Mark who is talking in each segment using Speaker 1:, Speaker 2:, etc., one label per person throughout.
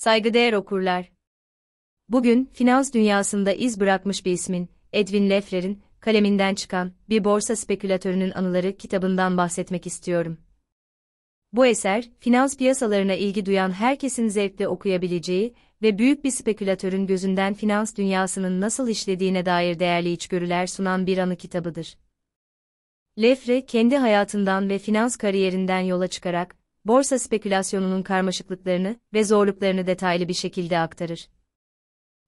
Speaker 1: Saygıdeğer okurlar. Bugün finans dünyasında iz bırakmış bir ismin, Edwin Leffler'in kaleminden çıkan Bir Borsa Spekülatörünün Anıları kitabından bahsetmek istiyorum. Bu eser, finans piyasalarına ilgi duyan herkesin zevkle okuyabileceği ve büyük bir spekülatörün gözünden finans dünyasının nasıl işlediğine dair değerli içgörüler sunan bir anı kitabıdır. Lefre, kendi hayatından ve finans kariyerinden yola çıkarak, borsa spekülasyonunun karmaşıklıklarını ve zorluklarını detaylı bir şekilde aktarır.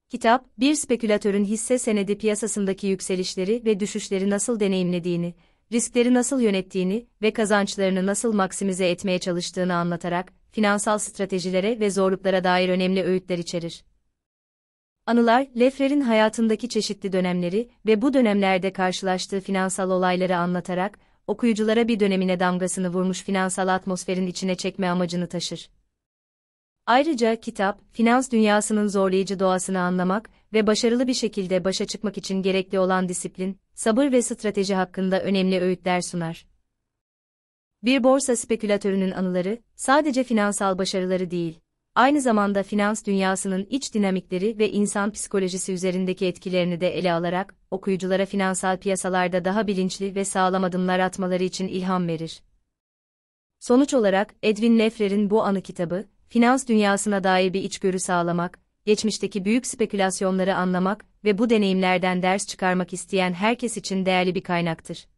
Speaker 1: Kitap, bir spekülatörün hisse senedi piyasasındaki yükselişleri ve düşüşleri nasıl deneyimlediğini, riskleri nasıl yönettiğini ve kazançlarını nasıl maksimize etmeye çalıştığını anlatarak, finansal stratejilere ve zorluklara dair önemli öğütler içerir. Anılar, Lefler'in hayatındaki çeşitli dönemleri ve bu dönemlerde karşılaştığı finansal olayları anlatarak, okuyuculara bir dönemine damgasını vurmuş finansal atmosferin içine çekme amacını taşır. Ayrıca kitap, finans dünyasının zorlayıcı doğasını anlamak ve başarılı bir şekilde başa çıkmak için gerekli olan disiplin, sabır ve strateji hakkında önemli öğütler sunar. Bir borsa spekülatörünün anıları, sadece finansal başarıları değil, aynı zamanda finans dünyasının iç dinamikleri ve insan psikolojisi üzerindeki etkilerini de ele alarak, okuyuculara finansal piyasalarda daha bilinçli ve sağlam adımlar atmaları için ilham verir. Sonuç olarak, Edwin Lefler'in bu anı kitabı, finans dünyasına dair bir içgörü sağlamak, geçmişteki büyük spekülasyonları anlamak ve bu deneyimlerden ders çıkarmak isteyen herkes için değerli bir kaynaktır.